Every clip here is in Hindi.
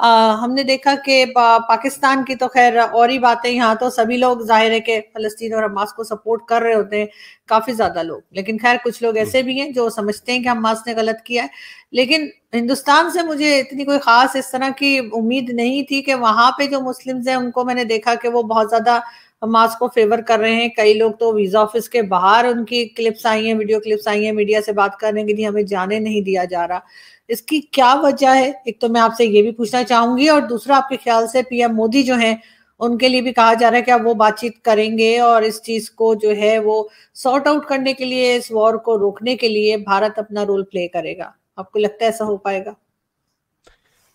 आ, हमने देखा कि पा, पाकिस्तान की तो खैर और ही बातें यहाँ तो सभी लोग जाहिर है कि फलस्तीन और हमास को सपोर्ट कर रहे होते हैं काफी ज्यादा लोग लेकिन खैर कुछ लोग ऐसे भी हैं जो समझते हैं कि हमास ने गलत किया है लेकिन हिंदुस्तान से मुझे इतनी कोई खास इस तरह की उम्मीद नहीं थी कि वहां पे जो मुस्लिम्स हैं उनको मैंने देखा कि वो बहुत ज्यादा हमास को फेवर कर रहे हैं कई लोग तो वीजा ऑफिस के बाहर उनकी क्लिप्स आई हैं वीडियो क्लिप्स आई हैं मीडिया से बात करने के लिए हमें जाने नहीं दिया जा रहा इसकी क्या वजह है एक तो मैं आपसे ये भी पूछना चाहूंगी और दूसरा आपके ख्याल से पीएम मोदी जो है उनके लिए भी कहा जा रहा है कि अब वो बातचीत करेंगे और इस चीज को जो है वो सॉर्ट आउट करने के लिए इस वॉर को रोकने के लिए भारत अपना रोल प्ले करेगा आपको लगता है ऐसा हो पाएगा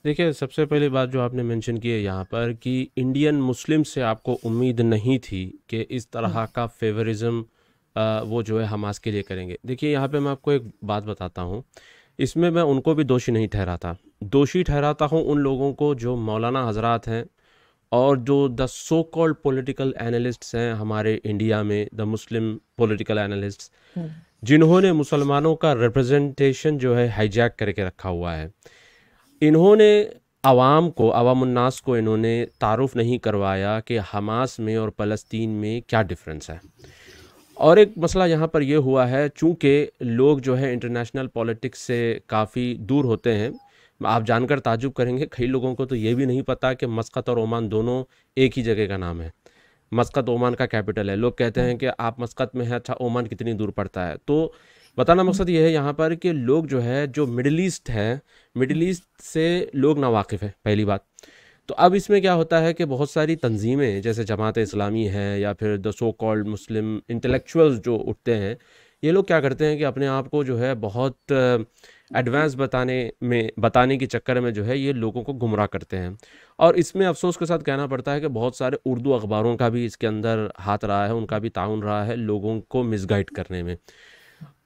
देखिए सबसे पहली बात जो आपने मेंशन की है यहाँ पर कि इंडियन मुस्लिम से आपको उम्मीद नहीं थी कि इस तरह हम्म। का फेवरिज्म वो जो है हमास के लिए करेंगे देखिए यहाँ पे मैं आपको एक बात बताता हूँ इसमें मैं उनको भी दोषी नहीं ठहराता दोषी ठहराता हूँ उन लोगों को जो मौलाना हजरात हैं और जो the so called political analysts हैं हमारे इंडिया में the Muslim political analyst hmm. जिन्होंने मुसलमानों का रिप्रेजेंटेशन जो है हाईजैक करके रखा हुआ है इन्होंने आवाम को अवामनास को इन्होंने तारुफ नहीं करवाया कि हमास में और फ़लस्तीन में क्या डिफरेंस है और एक मसला यहाँ पर यह हुआ है चूँकि लोग जो है इंटरनेशनल पॉलिटिक्स से काफ़ी दूर होते हैं आप जानकर ताजुब करेंगे कई लोगों को तो ये भी नहीं पता कि मस्कत और ओमान दोनों एक ही जगह का नाम है मस्कत ओमान का कैपिटल है लोग कहते हैं कि आप मस्कत में हैं अच्छा ओमान कितनी दूर पड़ता है तो बताना मकसद ये है यहाँ पर कि लोग जो है जो मिडल ईस्ट है मिडल ईस्ट से लोग नावाकिफ़ हैं पहली बात तो अब इसमें क्या होता है कि बहुत सारी तंजीमें जैसे जमात इस्लामी है या फिर the so called Muslim intellectuals जो उठते हैं ये लोग क्या करते हैं कि अपने आप को जो है बहुत एडवांस बताने में बताने के चक्कर में जो है ये लोगों को गुमराह करते हैं और इसमें अफसोस के साथ कहना पड़ता है कि बहुत सारे उर्दू अखबारों का भी इसके अंदर हाथ रहा है उनका भी ताउन रहा है लोगों को मिसगाइड करने में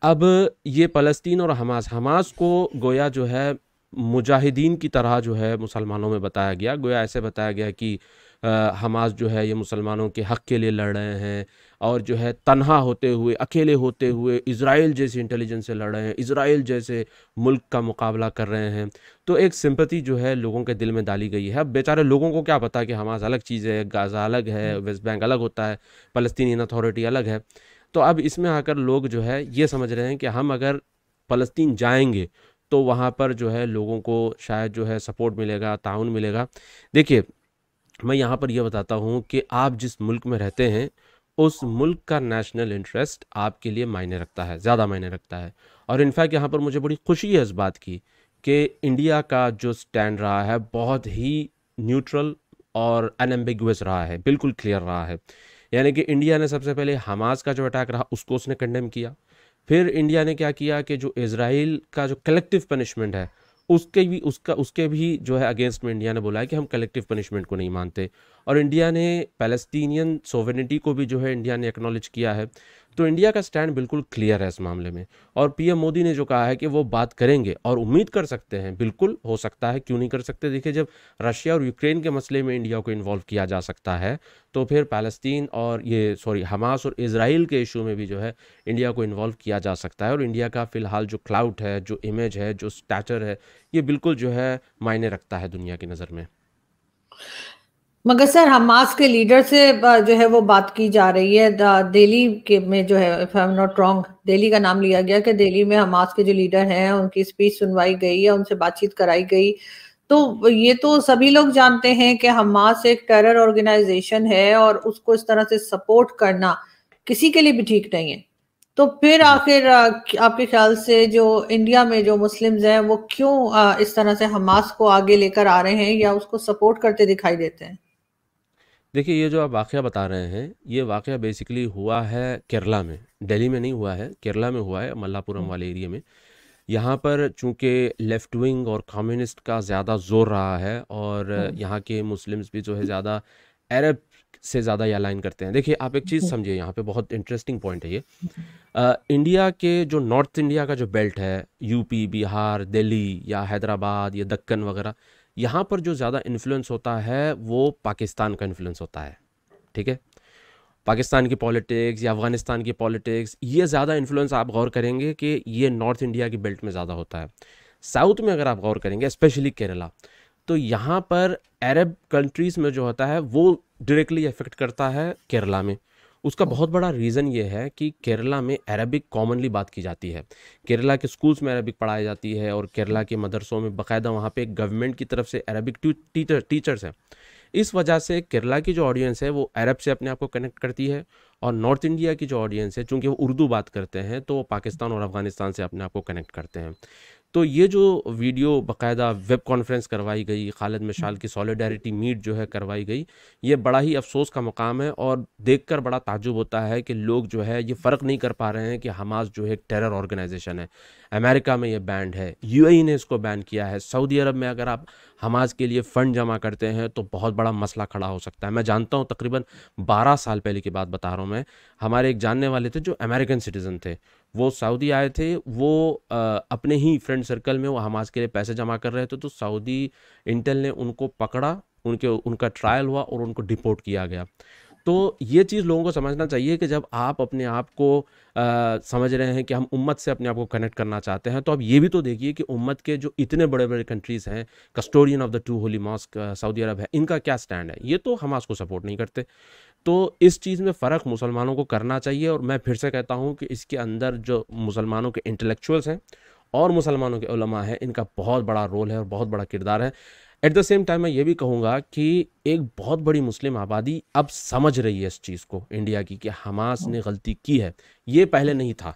अब ये फ़लस्तीन और हमास हमास को गोया जो है मुजाहिदीन की तरह जो है मुसलमानों में बताया गया गोया ऐसे बताया गया कि हमास जो है ये मुसलमानों के हक़ के लिए लड़ रहे हैं और जो है तनहा होते हुए अकेले होते हुए इसराइल जैसे इंटेलिजेंस से लड़ रहे हैं इसराइल जैसे मुल्क का मुकाबला कर रहे हैं तो एक सिंपति जो है लोगों के दिल में डाली गई है अब बेचारे लोगों को क्या पता कि हमास अलग चीज़ है गाज़ा अलग है हम्म। वेस्ट बैंक अलग होता है फ़लस्तनी अथॉरिटी अलग है तो अब इसमें आकर लोग जो है ये समझ रहे हैं कि हम अगर फ़लस्तीन जाएंगे तो वहाँ पर जो है लोगों को शायद जो है सपोर्ट मिलेगा ताउन मिलेगा देखिए मैं यहाँ पर यह बताता हूँ कि आप जिस मुल्क में रहते हैं उस मुल्क का नेशनल इंटरेस्ट आपके लिए मायने रखता है ज़्यादा मायने रखता है और इनफैक्ट यहाँ पर मुझे बड़ी खुशी है इस बात की कि इंडिया का जो स्टैंड रहा है बहुत ही न्यूट्रल और अनएम्बिगस रहा है बिल्कुल क्लियर रहा है यानी कि इंडिया ने सबसे पहले हमास का जो अटैक रहा उसको उसने कंडेम किया फिर इंडिया ने क्या किया कि जो इसराइल का जो कलेक्टिव पनिशमेंट है उसके भी उसका उसके भी जो है अगेंस्ट में इंडिया ने बोला है कि हम कलेक्टिव पनिशमेंट को नहीं मानते और इंडिया ने पैलेस्टीनियन सोवेनिटी को भी जो है इंडिया ने एक्नॉलेज किया है तो इंडिया का स्टैंड बिल्कुल क्लियर है इस मामले में और पीएम मोदी ने जो कहा है कि वो बात करेंगे और उम्मीद कर सकते हैं बिल्कुल हो सकता है क्यों नहीं कर सकते देखिए जब रशिया और यूक्रेन के मसले में इंडिया को इन्वॉल्व किया जा सकता है तो फिर पैलस्तीन और ये सॉरी हमास और इसराइल के इशू में भी जो है इंडिया को इन्वॉल्व किया जा सकता है और इंडिया का फिलहाल जो क्लाउड है जो इमेज है जो स्टैचर है ये बिल्कुल जो है मायने रखता है दुनिया की नज़र में मगर सर हमास के लीडर से जो है वो बात की जा रही है दिल्ली के में जो है if I am not wrong Delhi का नाम लिया गया कि दिल्ली में हमास के जो लीडर हैं उनकी स्पीच सुनवाई गई है उनसे बातचीत कराई गई तो ये तो सभी लोग जानते हैं कि हमास एक टेरर ऑर्गेनाइजेशन है और उसको इस तरह से सपोर्ट करना किसी के लिए भी ठीक नहीं है तो फिर आखिर आपके ख्याल से जो इंडिया में जो मुस्लिम्स हैं वो क्यों इस तरह से हमास को आगे लेकर आ रहे हैं या उसको सपोर्ट करते दिखाई देते हैं देखिए ये जो आप वाक़ बता रहे हैं ये वाक़ बेसिकली हुआ है केरला में दिल्ली में नहीं हुआ है केरला में हुआ है मल्लापुरम हम्म। वाले एरिया में यहाँ पर चूंकि लेफ़्ट विंग और कम्युनिस्ट का ज़्यादा जोर रहा है और हम्म। यहाँ के मुस्लिम्स भी जो है ज़्यादा अरब से ज़्यादा या लाइन करते हैं देखिए आप एक चीज़ समझिए यहाँ पे बहुत इंटरेस्टिंग पॉइंट है ये आ, इंडिया के जो नॉर्थ इंडिया का जो बेल्ट है यूपी बिहार दिल्ली या हैदराबाद या दक्कन वगैरह यहाँ पर जो ज़्यादा इन्फ्लुएंस होता है वो पाकिस्तान का इन्फ्लुएंस होता है ठीक है पाकिस्तान की पॉलिटिक्स या अफ़गानिस्तान की पॉलिटिक्स ये ज़्यादा इन्फ्लुएंस आप गौर करेंगे कि ये नॉर्थ इंडिया की बेल्ट में ज़्यादा होता है साउथ में अगर आप गौर करेंगे स्पेशली केरला तो यहाँ पर अरब कंट्रीज़ में जो होता है वो डायरेक्टली अफेक्ट करता है केरला में उसका बहुत बड़ा रीज़न ये है कि केरला में अरबिक कॉमनली बात की जाती है केरला के स्कूल्स में अरबिक पढ़ाई जाती है और केरला के मदरसों में बाकायदा वहाँ पे गवर्नमेंट की तरफ से अरबिक टीचर टीचर्स हैं इस वजह से केरला की जो ऑडियंस है वो अरब से अपने आप को कनेक्ट करती है और नॉर्थ इंडिया की जो ऑडियंस है चूंकि वो उर्दू बात करते हैं तो वो पाकिस्तान और अफगानिस्तान से अपने आप को कनेक्ट करते हैं तो ये जो वीडियो बकायदा वेब कॉन्फ्रेंस करवाई गई खालिद मशाल की सॉलिडारिटी मीट जो है करवाई गई ये बड़ा ही अफसोस का मुकाम है और देखकर बड़ा ताजुब होता है कि लोग जो है ये फ़र्क नहीं कर पा रहे हैं कि हमास जो है एक टेरर ऑर्गेनाइजेशन है अमेरिका में ये बैंड है यू ने इसको बैन किया है सऊदी अरब में अगर आप हमास के लिए फ़ंड जमा करते हैं तो बहुत बड़ा मसला खड़ा हो सकता है मैं जानता हूँ तकरीबन बारह साल पहले की बात बता रहा हूँ मैं हमारे एक जानने वाले थे जो अमेरिकन सिटीज़न थे वो सऊदी आए थे वो आ, अपने ही फ्रेंड सर्कल में वो हमास के लिए पैसे जमा कर रहे थे तो सऊदी इंटेल ने उनको पकड़ा उनके उनका ट्रायल हुआ और उनको डिपोर्ट किया गया तो ये चीज़ लोगों को समझना चाहिए कि जब आप अपने आप को आ, समझ रहे हैं कि हम उम्मत से अपने आप को कनेक्ट करना चाहते हैं तो आप ये भी तो देखिए कि उम्मत के जो इतने बड़े बड़े कंट्रीज़ हैं custodian of the two holy mosque Saudi Arab है इनका क्या स्टैंड है ये तो हम को सपोर्ट नहीं करते तो इस चीज़ में फ़र्क मुसलमानों को करना चाहिए और मैं फिर से कहता हूँ कि इसके अंदर जो मुसलमानों के इंटेलेक्चुअल्स हैं और मुसलमानों के उलमा हैं इनका बहुत बड़ा रोल है और बहुत बड़ा किरदार है एट द सेम टाइम मैं ये भी कहूँगा कि एक बहुत बड़ी मुस्लिम आबादी अब समझ रही है इस चीज़ को इंडिया की कि हमास ने गलती की है ये पहले नहीं था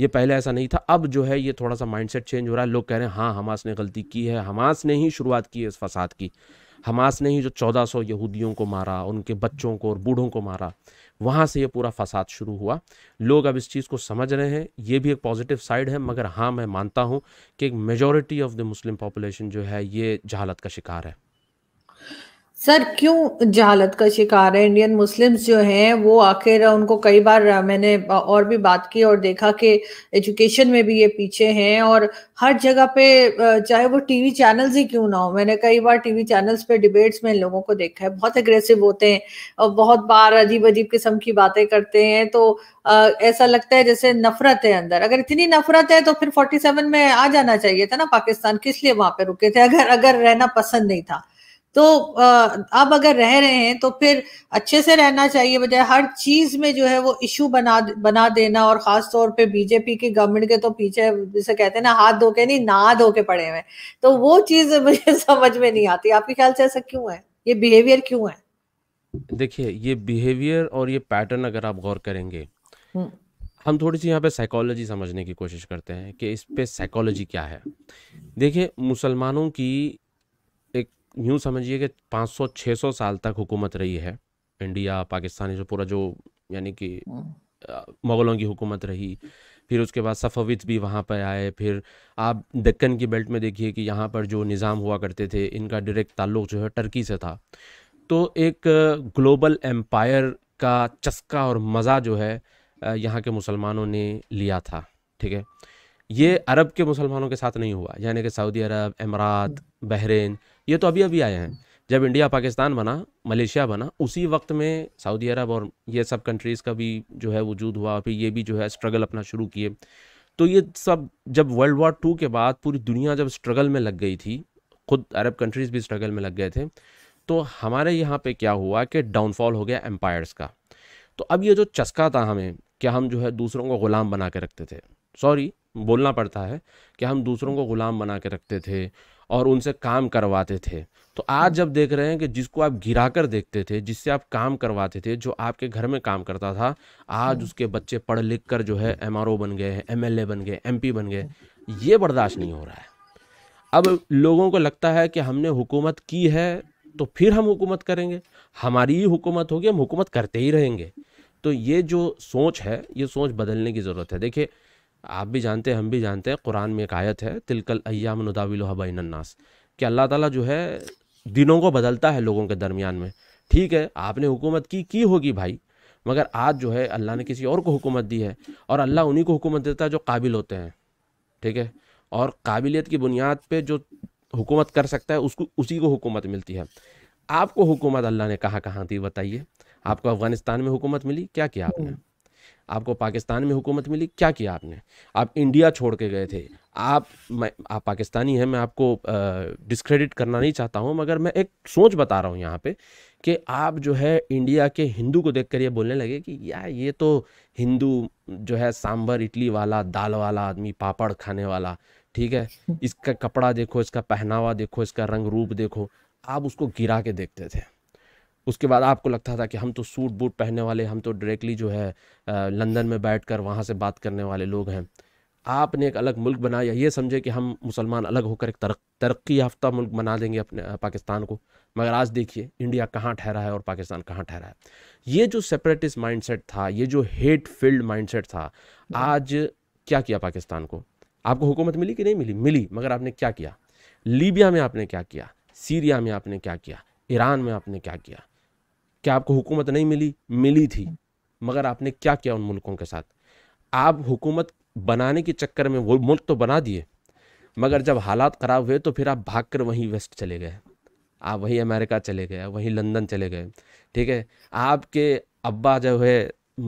ये पहले ऐसा नहीं था अब जो है ये थोड़ा सा माइंडसेट चेंज हो रहा है लोग कह रहे हैं हाँ हमास ने गलती की है हमास ने ही शुरुआत की है इस फसाद की हमास ने ही जो 1400 यहूदियों को मारा उनके बच्चों को और बूढ़ों को मारा वहाँ से ये पूरा फसाद शुरू हुआ लोग अब इस चीज़ को समझ रहे हैं ये भी एक पॉजिटिव साइड है मगर हाँ मैं मानता हूँ कि एक majority of the Muslim population जो है ये जहालत का शिकार है सर क्यों जहालत का शिकार है इंडियन मुस्लिम्स जो हैं वो आखिर उनको कई बार मैंने और भी बात की और देखा कि एजुकेशन में भी ये पीछे हैं और हर जगह पे चाहे वो टीवी चैनल्स ही क्यों ना हो मैंने कई बार टीवी चैनल्स पे डिबेट्स में लोगों को देखा है बहुत एग्रेसिव होते हैं और बहुत बार अजीब अजीब किस्म की बातें करते हैं तो ऐसा लगता है जैसे नफरत है अंदर अगर इतनी नफरत है तो फिर फोर्टी में आ जाना चाहिए था ना पाकिस्तान किस लिए वहां पर रुके थे अगर अगर रहना पसंद नहीं था तो अब अगर रह रहे हैं तो फिर अच्छे से रहना चाहिए बजाय हर चीज में जो है वो इशू बना बना देना और खास तौर पे बीजेपी की गवर्नमेंट के तो पीछे जिसे कहते हैं ना हाथ धो के नहीं ना धो के पड़े हुए तो वो चीज मुझे समझ में नहीं आती आपके ख्याल से ऐसा क्यों है ये बिहेवियर क्यों है देखिए ये बिहेवियर और ये पैटर्न अगर आप गौर करेंगे हम्म। हम थोड़ी सी यहाँ पे साइकोलॉजी समझने की कोशिश करते हैं कि इस पे साइकोलॉजी क्या है देखिए मुसलमानों की यूँ समझिए कि 500-600 साल तक हुकूमत रही है इंडिया पाकिस्तान जो पूरा जो यानी कि हम्म। मुग़लों की हुकूमत रही फिर उसके बाद सफ़वित भी वहाँ पर आए फिर आप दक्कन की बेल्ट में देखिए कि यहाँ पर जो निज़ाम हुआ करते थे इनका डायरेक्ट ताल्लुक जो है टर्की से था तो एक ग्लोबल एम्पायर का चस्का और मज़ा जो है यहाँ के मुसलमानों ने लिया था ठीक है ये अरब के मुसलमानों के साथ नहीं हुआ यानी कि सऊदी अरब अमारात हम्म। बहरीन ये तो अभी अभी आए हैं जब इंडिया पाकिस्तान बना मलेशिया बना उसी वक्त में सऊदी अरब और ये सब कंट्रीज़ का भी जो है वजूद हुआ फिर ये भी जो है स्ट्रगल अपना शुरू किए तो ये सब जब वर्ल्ड वॉर टू के बाद पूरी दुनिया जब स्ट्रगल में लग गई थी खुद अरब कंट्रीज़ भी स्ट्रगल में लग गए थे तो हमारे यहाँ पे क्या हुआ कि डाउनफॉल हो गया एम्पायर्स का तो अब ये जो चस्का था हमें कि हम जो है दूसरों को ग़ुलाम बना के रखते थे सॉरी बोलना पड़ता है कि हम दूसरों को ग़ुलाम बना के रखते थे और उनसे काम करवाते थे तो आज जब देख रहे हैं कि जिसको आप गिरा कर देखते थे जिससे आप काम करवाते थे जो आपके घर में काम करता था आज हाँ। उसके बच्चे पढ़ लिख कर जो है एम बन गए हैं एम बन गए एम बन गए ये बर्दाश्त नहीं हो रहा है अब लोगों को लगता है कि हमने हुकूमत की है तो फिर हम हुकूमत करेंगे हमारी ही हुकूमत होगी हम हुकूमत करते ही रहेंगे तो ये जो सोच है ये सोच बदलने की ज़रूरत है देखिए आप भी जानते हैं हम भी जानते हैं कुरान में एक आयत है तिलकल अयाम नदाविलहबाइनन्नास कि अल्लाह ताला जो है दिनों को बदलता है लोगों के दरमियान में ठीक है आपने हुकूमत की की होगी भाई मगर आज जो है अल्लाह ने किसी और को हुकूमत दी है और अल्लाह उन्हीं को हुकूमत देता है जो काबिल होते हैं ठीक है और काबिलियत की बुनियाद पर जो हुकूमत कर सकता है उसको उसी को हुकूमत मिलती है आपको हुकूमत अल्लाह ने कहाँ कहाँ दी बताइए आपको अफ़गानिस्तान में हुकूमत मिली क्या किया आपने आपको पाकिस्तान में हुकूमत मिली क्या किया आपने आप इंडिया छोड़ के गए थे आप मैं आप पाकिस्तानी हैं मैं आपको डिस्क्रेडिट करना नहीं चाहता हूँ मगर मैं एक सोच बता रहा हूँ यहाँ पे कि आप जो है इंडिया के हिंदू को देखकर ये बोलने लगे कि यार ये तो हिंदू जो है सांभर इडली वाला दाल वाला आदमी पापड़ खाने वाला ठीक है इसका कपड़ा देखो इसका पहनावा देखो इसका रंग रूप देखो आप उसको गिरा के देखते थे उसके बाद आपको लगता था कि हम तो सूट बूट पहनने वाले हम तो डायरेक्टली जो है लंदन में बैठ कर वहाँ से बात करने वाले लोग हैं आपने एक अलग मुल्क बनाया ये समझे कि हम मुसलमान अलग होकर एक तरक् तरक्की याफ्ता मुल्क बना देंगे अपने पाकिस्तान को मगर आज देखिए इंडिया कहाँ ठहरा है और पाकिस्तान कहाँ ठहरा है ये जो सेपरेटिस्ट माइंडसेट था ये जो हेट फील्ड माइंडसेट था आज क्या किया पाकिस्तान को आपको हुकूमत मिली कि नहीं मिली मिली मगर आपने क्या किया लीबिया में आपने क्या किया सीरिया में आपने क्या किया ईरान में आपने क्या किया क्या आपको हुकूमत नहीं मिली मिली थी मगर आपने क्या किया उन मुल्कों के साथ आप हुकूमत बनाने के चक्कर में वो मुल्क तो बना दिए मगर जब हालात ख़राब हुए तो फिर आप भाग कर वहीं वेस्ट चले गए आप वहीं अमेरिका चले गए वहीं लंदन चले गए ठीक है आपके अब्बा जो है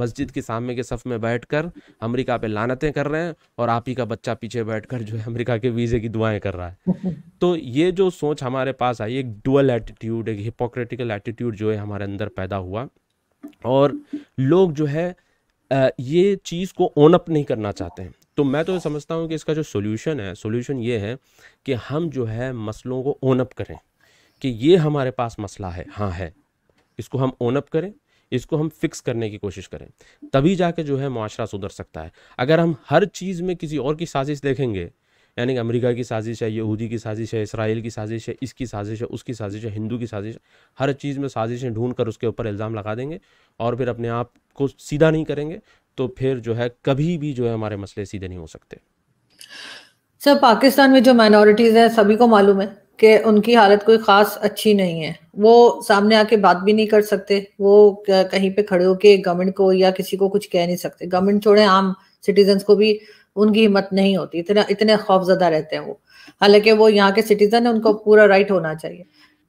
मस्जिद के सामने के सफ़ में बैठकर अमेरिका पे लानतें कर रहे हैं और आप ही का बच्चा पीछे बैठकर जो है अमेरिका के वीज़े की दुआएं कर रहा है तो ये जो सोच हमारे पास आई एक डुअल एटीट्यूड एक हिपोक्रेटिकल एटीट्यूड जो है हमारे अंदर पैदा हुआ और लोग जो है ये चीज़ को ओनअप नहीं करना चाहते हैं तो मैं तो समझता हूँ कि इसका जो सोल्यूशन है सोल्यूशन ये है कि हम जो है मसलों को ओनअप करें कि ये हमारे पास मसला है हाँ है इसको हम ओन अप करें इसको हम फिक्स करने की कोशिश करें तभी जाके जो है माशरा सुधर सकता है अगर हम हर चीज़ में किसी और की साजिश देखेंगे यानी कि अमेरिका की साजिश है यहूदी की साजिश है इसराइल की साजिश है इसकी साजिश है उसकी साजिश है हिंदू की साजिश है हर चीज़ में साजिशें ढूंढ कर उसके ऊपर इल्ज़ाम लगा देंगे और फिर अपने आप को सीधा नहीं करेंगे तो फिर जो है कभी भी जो है हमारे मसले सीधे नहीं हो सकते सर पाकिस्तान में जो माइनॉरिटीज़ हैं सभी को मालूम है कि उनकी हालत कोई खास अच्छी नहीं है वो सामने आके बात भी नहीं कर सकते वो कहीं पे खड़े होके गवर्नमेंट को या किसी को कुछ कह नहीं सकते गवर्नमेंट छोड़े आम सिटीजन को भी उनकी हिम्मत नहीं होती इतना इतने खौफजदा रहते हैं वो हालांकि वो यहाँ के सिटीजन है उनको पूरा राइट होना चाहिए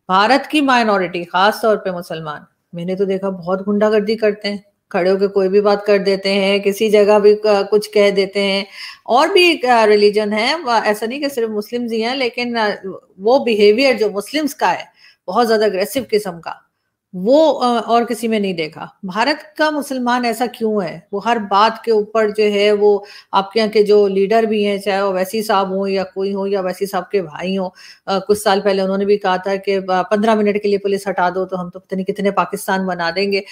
भारत की माइनॉरिटी खास तौर पे मुसलमान मैंने तो देखा बहुत गुंडागर्दी करते हैं खड़े होकर कोई भी बात कर देते हैं किसी जगह भी कुछ कह देते हैं और भी रिलीजन है ऐसा नहीं कि सिर्फ मुस्लिम्स ही हैं लेकिन वो बिहेवियर जो मुस्लिम्स का है बहुत ज्यादा अग्रेसिव किस्म का वो और किसी में नहीं देखा भारत का मुसलमान ऐसा क्यों है वो हर बात के ऊपर जो है वो आपके यहाँ के जो लीडर भी हैं चाहे वो वैसी साहब हो या कोई हो या वैसी साहब के भाई हो कुछ साल पहले उन्होंने भी कहा था कि पंद्रह मिनट के लिए पुलिस हटा दो तो हम तो पता नहीं कितने पाकिस्तान बना देंगे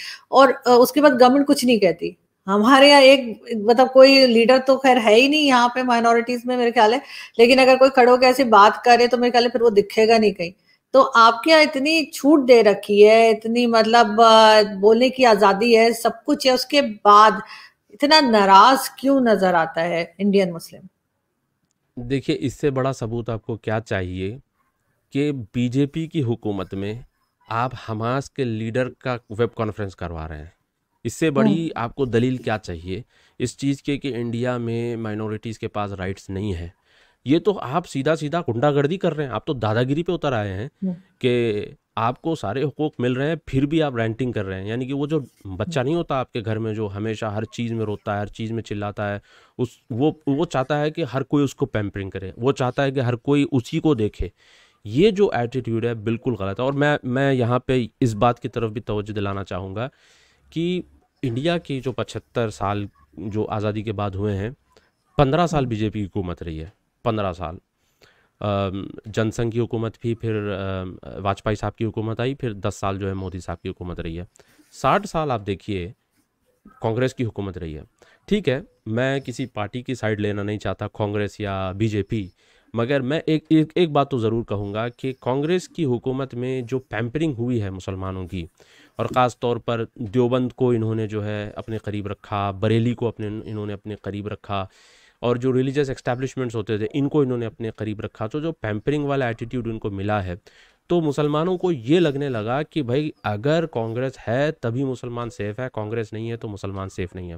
और उसके बाद गवर्नमेंट कुछ नहीं कहती हमारे यहाँ एक मतलब कोई लीडर तो खैर है ही नहीं यहाँ पे माइनॉरिटीज में मेरे ख्याल है लेकिन अगर कोई खड़ो के ऐसी बात करे तो मेरे ख्याल है फिर वो दिखेगा नहीं कहीं तो आपके यहाँ इतनी छूट दे रखी है इतनी मतलब बोलने की आजादी है सब कुछ है उसके बाद इतना नाराज क्यों नजर आता है इंडियन मुस्लिम देखिए इससे बड़ा सबूत आपको क्या चाहिए कि बीजेपी की हुकूमत में आप हमास के लीडर का वेब कॉन्फ्रेंस करवा रहे हैं इससे बड़ी हम्म। आपको दलील क्या चाहिए इस चीज़ के कि इंडिया में माइनॉरिटीज़ के पास राइट्स नहीं है ये तो आप सीधा सीधा गुंडागर्दी कर रहे हैं आप तो दादागिरी पे उतर आए हैं हम्म। कि आपको सारे हकूक मिल रहे हैं फिर भी आप रेंटिंग कर रहे हैं यानी कि वो जो बच्चा हम्म। नहीं होता आपके घर में जो हमेशा हर चीज़ में रोता है हर चीज़ में चिल्लाता है उस वो वो चाहता है कि हर कोई उसको पैम्परिंग करे वो चाहता है कि हर कोई उसी को देखे ये जो एटीट्यूड है बिल्कुल गलत है और मैं मैं यहाँ पे इस बात की तरफ भी तोज्जो दिलाना चाहूँगा कि इंडिया की जो पचहत्तर साल जो आज़ादी के बाद हुए हैं पंद्रह साल हम्म। बीजेपी की हुकूमत रही है पंद्रह साल जनसंघ की हुकूमत भी फिर वाजपेयी साहब की हुकूमत आई फिर दस साल जो है मोदी साहब की हुकूमत रही है साठ साल आप देखिए कांग्रेस की हुकूमत रही है ठीक है मैं किसी पार्टी की साइड लेना नहीं चाहता कांग्रेस या बीजेपी मगर मैं एक एक, एक बात तो ज़रूर कहूँगा कि कांग्रेस की हुकूमत में जो पैम्परिंग हुई है मुसलमानों की और ख़ास तौर पर देवबंद को इन्होंने जो है अपने करीब रखा बरेली को अपने इन्होंने अपने करीब रखा और जो रिलीजियस एस्टैब्लिशमेंट्स होते थे इनको इन्होंने अपने करीब रखा तो जो पैम्परिंग वाला एटीट्यूड इनको मिला है तो मुसलमानों को ये लगने लगा कि भाई अगर कांग्रेस है तभी मुसलमान सेफ़ है कांग्रेस नहीं है तो मुसलमान सेफ़ नहीं है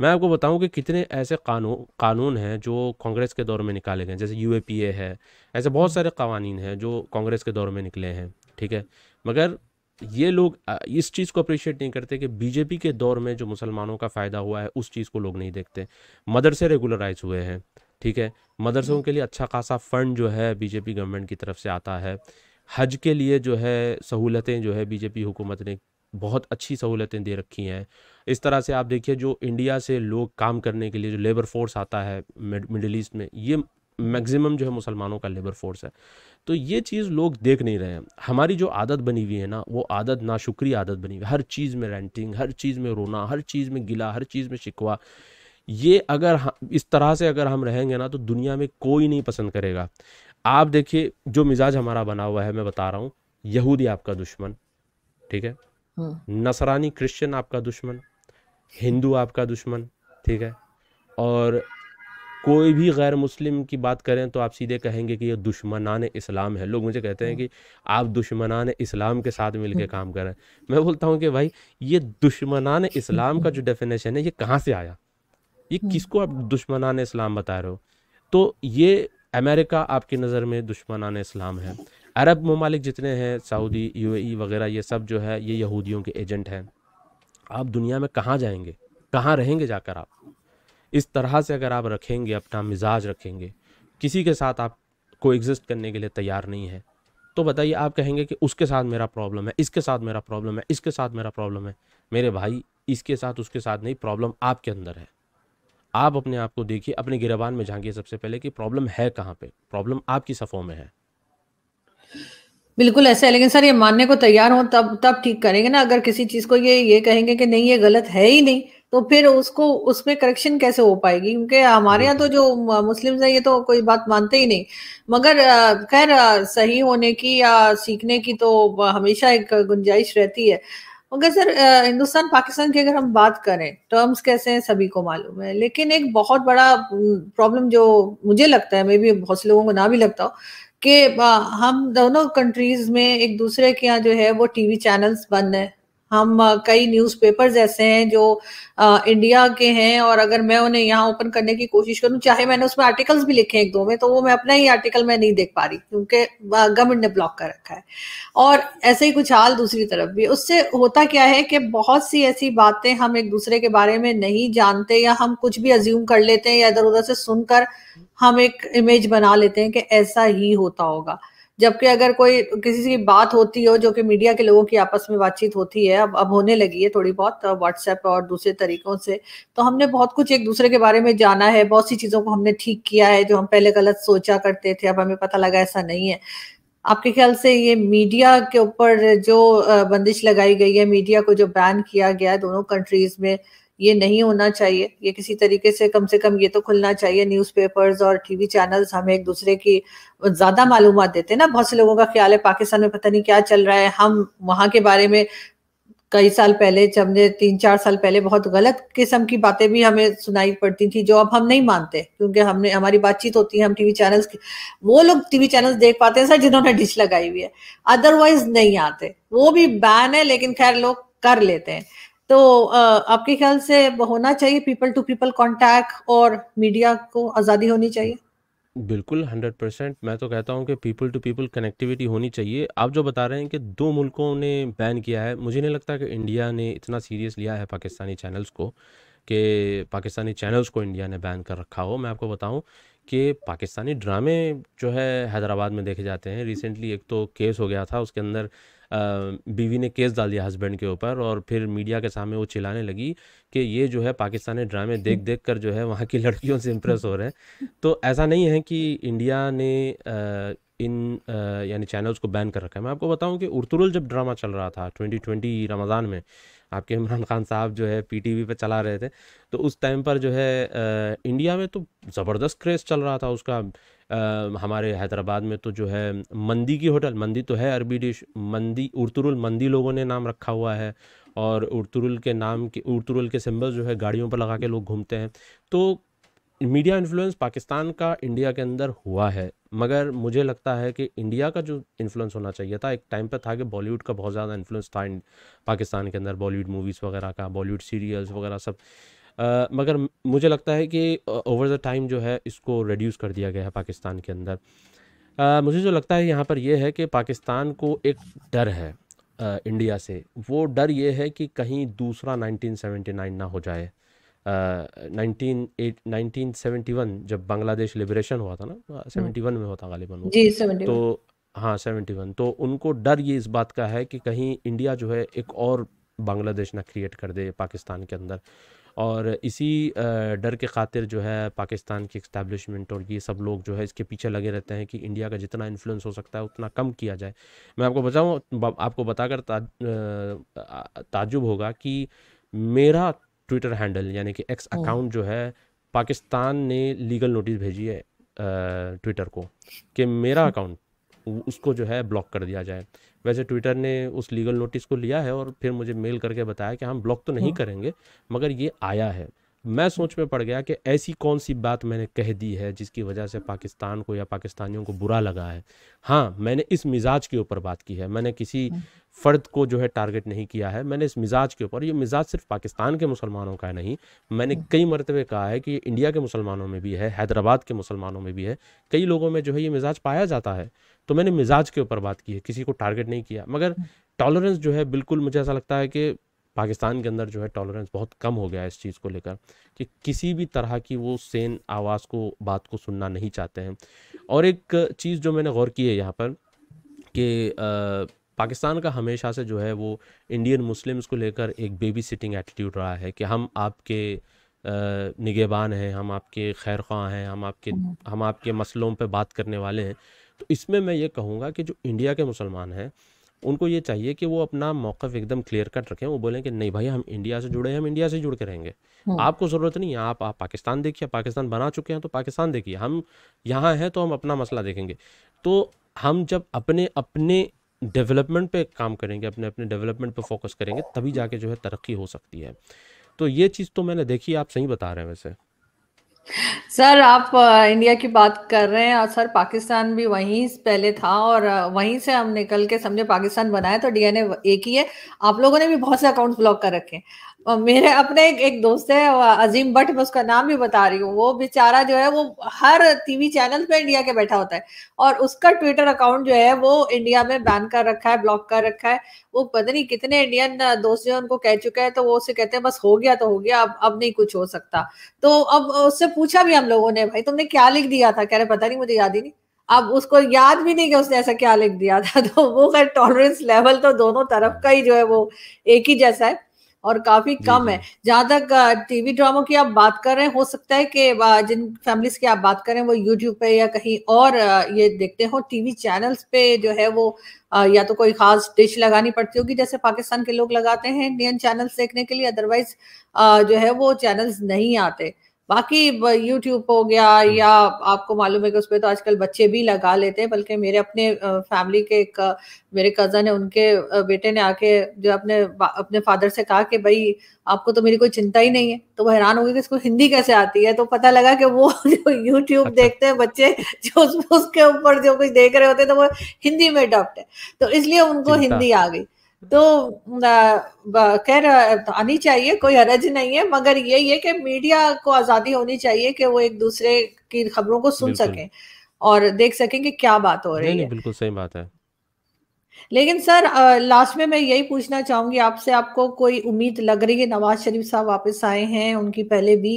मैं आपको बताऊं कि कितने ऐसे कानून कानून हैं जो कांग्रेस के दौर में निकाले गए जैसे यू है ऐसे बहुत सारे कवानीन हैं जो कांग्रेस के दौर में निकले हैं ठीक है मगर ये लोग इस चीज़ को अप्रिशिएट नहीं करते कि बीजेपी के दौर में जो मुसलमानों का फ़ायदा हुआ है उस चीज़ को लोग नहीं देखते मदरसे रेगुलराइज हुए हैं ठीक है मदरसों के लिए अच्छा खासा फंड जो है बीजेपी गवर्नमेंट की तरफ से आता है हज के लिए जो है सहूलतें जो है बीजेपी हुकूमत ने बहुत अच्छी सहूलतें दे रखी हैं इस तरह से आप देखिए जो इंडिया से लोग काम करने के लिए जो लेबर फोर्स आता है मिडल ईस्ट में ये मैक्सिमम जो है मुसलमानों का लेबर फोर्स है तो ये चीज़ लोग देख नहीं रहे हैं हमारी जो आदत बनी हुई है ना वो आदत नाशुक्री आदत बनी हुई हर चीज़ में रेंटिंग हर चीज़ में रोना हर चीज़ में गिला हर चीज़ में शिकवा ये अगर इस तरह से अगर हम रहेंगे ना तो दुनिया में कोई नहीं पसंद करेगा आप देखिए जो मिजाज हमारा बना हुआ है मैं बता रहा हूँ यहूदी आपका दुश्मन ठीक है हाँ। नसरानी क्रिश्चियन आपका दुश्मन हिंदू आपका दुश्मन ठीक है और कोई भी गैर मुस्लिम की बात करें तो आप सीधे कहेंगे कि ये दुश्मनान इस्लाम है लोग मुझे कहते हैं कि आप दुश्मनान इस्लाम के साथ मिलकर काम करें मैं बोलता हूँ कि भाई ये दुश्मनान इस्लाम का जो डेफिनेशन है ये कहाँ से आया ये किसको आप दुश्मनान इस्लाम बता रहे हो तो ये अमेरिका आपकी नज़र में दुश्मनान इस्लाम है अरब ममालिक जितने हैं सऊदी यूएई वगैरह ये सब जो है ये यहूदियों के एजेंट हैं आप दुनिया में कहाँ जाएंगे कहाँ रहेंगे जाकर आप इस तरह से अगर आप रखेंगे अपना मिजाज रखेंगे किसी के साथ आप को एग्जिस्ट करने के लिए तैयार नहीं है तो बताइए आप कहेंगे कि उसके साथ मेरा प्रॉब्लम है इसके साथ मेरा प्रॉब्लम है इसके साथ मेरा प्रॉब्लम है मेरे भाई इसके साथ उसके साथ नहीं प्रॉब्लम आपके अंदर है आप अपने आप को देखिए अपने गिरबान में झांकिए सबसे पहले कि प्रॉब्लम है कहाँ पे प्रॉब्लम आपकी सफ़ों में है बिल्कुल ऐसा है लेकिन सर ये मानने को तैयार हो तब तब ठीक करेंगे ना अगर किसी चीज़ को ये ये कहेंगे कि नहीं ये गलत है ही नहीं तो फिर उसको उसमें करेक्शन कैसे हो पाएगी क्योंकि हमारे यहाँ तो जो मुस्लिम है ये तो कोई बात मानते ही नहीं मगर खैर सही होने की या सीखने की तो हमेशा एक गुंजाइश रहती है मगर सर हिंदुस्तान पाकिस्तान की अगर हम बात करें टर्म्स कैसे हैं सभी को मालूम है लेकिन एक बहुत बड़ा प्रॉब्लम जो मुझे लगता है मे भी बहुत से लोगों को ना भी लगता हो कि हम दोनों कंट्रीज में एक दूसरे के यहाँ जो है वो टीवी चैनल्स बंद है हम कई न्यूज़पेपर्स ऐसे हैं जो इंडिया के हैं और अगर मैं उन्हें यहाँ ओपन करने की कोशिश करूँ चाहे मैंने उसमें आर्टिकल्स भी लिखे हैं एक दो में तो वो मैं अपना ही आर्टिकल मैं नहीं देख पा रही क्योंकि गवर्नमेंट ने ब्लॉक कर रखा है और ऐसे ही कुछ हाल दूसरी तरफ भी उससे होता क्या है कि बहुत सी ऐसी बातें हम एक दूसरे के बारे में नहीं जानते या हम कुछ भी अज्यूम कर लेते हैं या इधर उधर से सुनकर हम एक इमेज बना लेते हैं कि ऐसा ही होता होगा जबकि अगर कोई किसी की बात होती हो जो कि मीडिया के लोगों की आपस में बातचीत होती है अब अब होने लगी है थोड़ी बहुत व्हाट्सएप और दूसरे तरीकों से तो हमने बहुत कुछ एक दूसरे के बारे में जाना है बहुत सी चीज़ों को हमने ठीक किया है जो हम पहले गलत सोचा करते थे अब हमें पता लगा ऐसा नहीं है आपके ख्याल से ये मीडिया के ऊपर जो बंदिश लगाई गई है मीडिया को जो बैन किया गया है दोनों कंट्रीज में ये नहीं होना चाहिए ये किसी तरीके से कम से कम ये तो खुलना चाहिए न्यूज़पेपर्स और टीवी चैनल्स हमें एक दूसरे की ज़्यादा मालूम देते हैं ना बहुत से लोगों का ख्याल है पाकिस्तान में पता नहीं क्या चल रहा है हम वहाँ के बारे में कई साल पहले ने तीन चार साल पहले बहुत गलत किस्म की बातें भी हमें सुनाई पड़ती थी जो अब हम नहीं मानते क्योंकि हमने हमारी बातचीत होती है हम टीवी चैनल्स की वो लोग टीवी चैनल्स देख पाते हैं सर जिन्होंने डिश लगाई हुई है अदरवाइज नहीं आते वो भी बैन है लेकिन खैर लोग कर लेते हैं तो आपके ख्याल से होना चाहिए पीपल टू पीपल कॉन्टैक्ट और मीडिया को आज़ादी होनी चाहिए बिल्कुल हंड्रेड परसेंट मैं तो कहता हूँ कि पीपल टू पीपल कनेक्टिविटी होनी चाहिए आप जो बता रहे हैं कि दो मुल्कों ने बैन किया है मुझे नहीं लगता कि इंडिया ने इतना सीरियस लिया है पाकिस्तानी चैनल्स को कि पाकिस्तानी चैनल्स को इंडिया ने बैन कर रखा हो मैं आपको बताऊं कि पाकिस्तानी ड्रामे जो है हैदराबाद में देखे जाते हैं रिसेंटली एक तो केस हो गया था उसके अंदर बीवी ने केस डाल दिया हस्बैंड के ऊपर और फिर मीडिया के सामने वो चिल्लाने लगी कि ये जो है पाकिस्तानी ड्रामे देख देख कर जो है वहाँ की लड़कियों से इम्प्रेस हो रहे हैं तो ऐसा नहीं है कि इंडिया ने इन यानी चैनल्स को बैन कर रखा है मैं आपको बताऊं कि उर्तुरुल जब ड्रामा चल रहा था 2020 रमज़ान में आपके इमरान खान साहब जो है पीटीवी पे चला रहे थे तो उस टाइम पर जो है इंडिया में तो ज़बरदस्त क्रेज़ चल रहा था उसका हमारे हैदराबाद में तो जो है मंदी की होटल मंदी तो है अरबी डिश मंदी उर्तुरुल मंदी लोगों ने नाम रखा हुआ है और उर्तुरुल के नाम के उर्तुरुल के सिंबल जो है गाड़ियों पर लगा के लोग घूमते हैं तो मीडिया इन्फ्लुएंस पाकिस्तान का इंडिया के अंदर हुआ है मगर मुझे लगता है कि इंडिया का जो इन्फ्लुएंस होना चाहिए था एक टाइम पर था कि बॉलीवुड का बहुत ज़्यादा इन्फ्लुएंस था पाकिस्तान के अंदर बॉलीवुड मूवीज़ वगैरह का बॉलीवुड सीरियल्स वगैरह सब आ, मगर मुझे लगता है कि ओवर द टाइम जो है इसको रिड्यूस कर दिया गया है पाकिस्तान के अंदर आ, मुझे जो लगता है यहाँ पर यह है कि पाकिस्तान को एक डर है आ, इंडिया से वो डर ये है कि कहीं दूसरा 1979 ना हो जाए नाइनटीन नाइनटीन सेवेंटी वन जब बांग्लादेश लिबरेशन हुआ था ना हम्म। सेवेंटी वन में होता गालिबा जी तो हाँ सेवेंटी वन तो उनको डर ये इस बात का है कि कहीं इंडिया जो है एक और बांग्लादेश ना क्रिएट कर दे पाकिस्तान के अंदर और इसी डर के खातिर जो है पाकिस्तान की इस्टेब्लिशमेंट और ये सब लोग जो है इसके पीछे लगे रहते हैं कि इंडिया का जितना इन्फ्लुएंस हो सकता है उतना कम किया जाए मैं आपको बताऊँ आपको बताकर ताजुब होगा कि मेरा ट्विटर हैंडल यानी कि एक्स अकाउंट जो है पाकिस्तान ने लीगल नोटिस भेजी है ट्विटर को कि मेरा अकाउंट उसको जो है ब्लॉक कर दिया जाए वैसे ट्विटर ने उस लीगल नोटिस को लिया है और फिर मुझे मेल करके बताया कि हम ब्लॉक तो नहीं हाँ। करेंगे मगर ये आया है मैं सोच में पड़ गया कि ऐसी कौन सी बात मैंने कह दी है जिसकी वजह से पाकिस्तान को या पाकिस्तानियों को बुरा लगा है हाँ मैंने इस मिजाज के ऊपर बात की है मैंने किसी हाँ। फ़र्द को जो है टारगेट नहीं किया है मैंने इस मिजाज के ऊपर ये मिजाज सिर्फ पाकिस्तान के मुसलमानों का है नहीं मैंने हाँ। कई मरतबे कहा है कि ये इंडिया के मुसलमानों में भी है हैदराबाद के मुसलमानों में भी है कई लोगों में जो है ये मिजाज पाया जाता है तो मैंने मिजाज के ऊपर बात की है किसी को टारगेट नहीं किया मगर टॉलरेंस हम्म। जो है बिल्कुल मुझे ऐसा लगता है कि पाकिस्तान के अंदर जो है टॉलरेंस बहुत कम हो गया है इस चीज़ को लेकर कि किसी भी तरह की वो सेन आवाज़ को बात को सुनना नहीं चाहते हैं और एक चीज़ जो मैंने गौर की है यहाँ पर कि पाकिस्तान का हमेशा से जो है वो इंडियन मुस्लिम्स को लेकर एक बेबी सिटिंग एटीट्यूड रहा है कि हम आपके निगेबान हैं हम आपके खैर हैं हम आपके हम्म। हम आपके मसलों पर बात करने वाले हैं तो इसमें मैं ये कहूँगा कि जो इंडिया के मुसलमान हैं उनको ये चाहिए कि वो अपना मौक़ एकदम क्लियर कट रखें वो बोलें कि नहीं भाई हम इंडिया से जुड़े हैं हम इंडिया से जुड़ के रहेंगे हम्म। आपको ज़रूरत नहीं है आप, आप पाकिस्तान देखिए पाकिस्तान बना चुके हैं तो पाकिस्तान देखिए हम यहाँ हैं तो हम अपना मसला देखेंगे तो हम जब अपने अपने डेवलपमेंट पे काम करेंगे अपने अपने डेवलपमेंट पे फोकस करेंगे तभी जाके जो है तरक्की हो सकती है तो ये चीज़ तो मैंने देखी आप सही बता रहे हैं वैसे सर आप इंडिया की बात कर रहे हैं और सर पाकिस्तान भी वहीं पहले था और वहीं से हम निकल के समझे पाकिस्तान बनाया तो डीएनए एक ही है आप लोगों ने भी बहुत से अकाउंट्स ब्लॉक कर रखे हैं मेरे अपने एक, एक दोस्त है अजीम भट्ट मैं उसका नाम भी बता रही हूँ वो बेचारा जो है वो हर टीवी चैनल पे इंडिया के बैठा होता है और उसका ट्विटर अकाउंट जो है वो इंडिया में बैन कर रखा है ब्लॉक कर रखा है वो पता नहीं कितने इंडियन दोस्त जो है उनको कह चुका है तो वो उसे कहते हैं बस हो गया तो हो गया अब अब नहीं कुछ हो सकता तो अब उससे पूछा भी हम लोगों ने भाई तुमने क्या लिख दिया था कह रहे पता नहीं मुझे याद ही नहीं अब उसको याद भी नहीं कि उसने ऐसा क्या लिख दिया था तो वो खैर टॉलरेंस लेवल तो दोनों तरफ का ही जो है वो एक ही जैसा है और काफी कम है जहां तक टीवी ड्रामों की आप बात कर रहे हैं हो सकता है कि जिन फैमिलीज की आप बात करें वो यूट्यूब पे या कहीं और ये देखते हो टीवी चैनल्स पे जो है वो या तो कोई खास डिश लगानी पड़ती होगी जैसे पाकिस्तान के लोग लगाते हैं इंडियन चैनल्स देखने के लिए अदरवाइज जो है वो चैनल्स नहीं आते बाकी यूट्यूब हो गया या आपको मालूम है कि पर तो आजकल बच्चे भी लगा लेते हैं बल्कि मेरे अपने फैमिली के एक मेरे कज़न है उनके बेटे ने आके जो अपने अपने फादर से कहा कि भाई आपको तो मेरी कोई चिंता ही नहीं है तो वो हैरान हो गई कि इसको हिंदी कैसे आती है तो पता लगा कि वो जो यूट्यूब अच्छा। देखते हैं बच्चे जो उसके ऊपर जो कुछ देख रहे होते हैं तो वो हिंदी में अडॉप्ट है तो इसलिए उनको हिंदी आ गई तो खैर आनी चाहिए कोई हरज नहीं है मगर ये है कि मीडिया को आज़ादी होनी चाहिए कि वो एक दूसरे की खबरों को सुन सकें और देख सकें कि क्या बात हो रही है बिल्कुल सही बात है लेकिन सर लास्ट में मैं यही पूछना चाहूंगी आपसे आपको कोई उम्मीद लग रही है नवाज शरीफ साहब वापस आए हैं उनकी पहले भी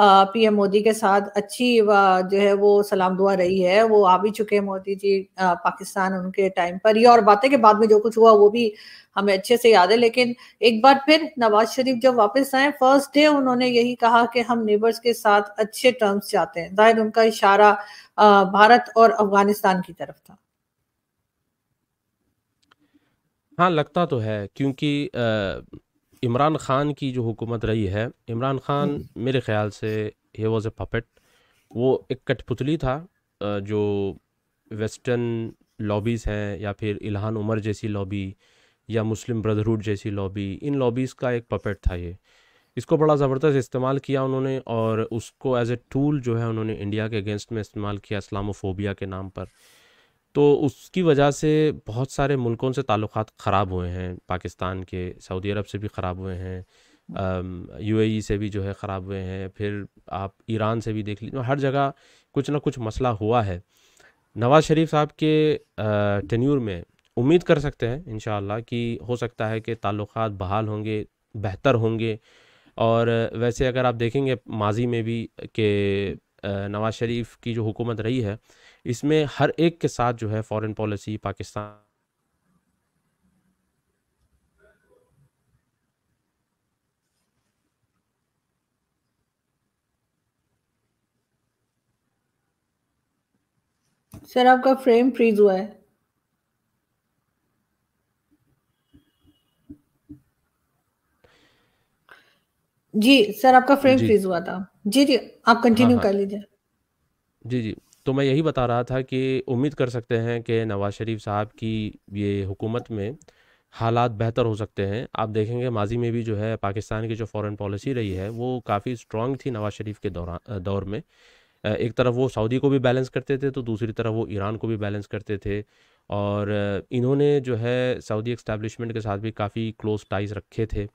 पीएम मोदी के साथ अच्छी जो है वो सलाम दुआ रही है वो आ भी चुके हैं मोदी जी पाकिस्तान उनके टाइम पर ये और बातें के बाद में जो कुछ हुआ वो भी हमें अच्छे से याद है लेकिन एक बार फिर नवाज शरीफ जब वापस आए फर्स्ट डे उन्होंने यही कहा कि हम नेबर्स के साथ अच्छे टर्म्स चाहते हैं जाहिर उनका इशारा भारत और अफगानिस्तान की तरफ था हाँ, लगता तो है क्योंकि इमरान खान की जो हुकूमत रही है, इमरान खान हम्म। मेरे ख़्याल से ही वॉज़ ए पपेट वो एक कठपुतली था जो वेस्टर्न लॉबीज़ हैं या फिर इलहान उमर जैसी लॉबी या मुस्लिम ब्रदरहुड जैसी लॉबी, इन लॉबीज़ का एक पपेट था ये। इसको बड़ा ज़बरदस्त इस्तेमाल किया उन्होंने और उसको एज़ ए टूल जो है उन्होंने इंडिया के अगेंस्ट में इस्तेमाल किया इस्लामोफ़ोबिया के नाम पर। तो उसकी वजह से बहुत सारे मुल्कों से ताल्लुक ख़राब हुए हैं पाकिस्तान के सऊदी अरब से भी ख़राब हुए हैं ए से भी जो है ख़राब हुए हैं फिर आप ईरान से भी देख लीजिए हर जगह कुछ ना कुछ मसला हुआ है नवाज़ शरीफ साहब के टेन्यूर में उम्मीद कर सकते हैं इन कि हो सकता है कि ताल्लुक बहाल होंगे बेहतर होंगे और वैसे अगर आप देखेंगे माजी में भी कि नवाज़ शरीफ की जो हुकूमत रही है इसमें हर एक के साथ जो है फॉरेन पॉलिसी पाकिस्तान सर आपका फ्रेम फ्रीज हुआ है जी सर आपका फ्रेम फ्रीज हुआ था जी जी आप कंटिन्यू हाँ, हाँ, कर लीजिए जी जी तो मैं यही बता रहा था कि उम्मीद कर सकते हैं कि नवाज़ शरीफ साहब की ये हुकूमत में हालात बेहतर हो सकते हैं आप देखेंगे माजी में भी जो है पाकिस्तान की जो फॉरेन पॉलिसी रही है वो काफ़ी स्ट्रांग थी नवाज़ शरीफ के दौरान दौर में एक तरफ वो सऊदी को भी बैलेंस करते थे तो दूसरी तरफ वो ईरान को भी बैलेंस करते थे और इन्होंने जो है सऊदी एक्स्टैब्लिशमेंट के साथ भी काफ़ी क्लोज टाइज रखे थे